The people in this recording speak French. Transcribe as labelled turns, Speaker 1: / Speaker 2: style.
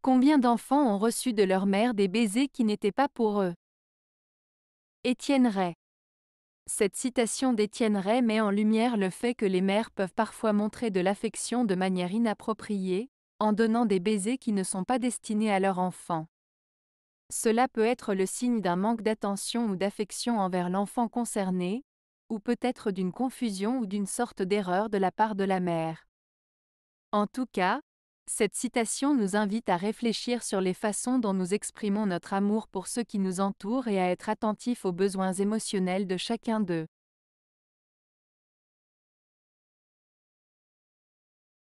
Speaker 1: Combien d'enfants ont reçu de leur mère des baisers qui n'étaient pas pour eux Étienne Ray. Cette citation d'Étienne Ray met en lumière le fait que les mères peuvent parfois montrer de l'affection de manière inappropriée, en donnant des baisers qui ne sont pas destinés à leur enfant. Cela peut être le signe d'un manque d'attention ou d'affection envers l'enfant concerné, ou peut-être d'une confusion ou d'une sorte d'erreur de la part de la mère. En tout cas, cette citation nous invite à réfléchir sur les façons dont nous exprimons notre amour pour ceux qui nous entourent et à être attentifs aux besoins émotionnels de chacun d'eux.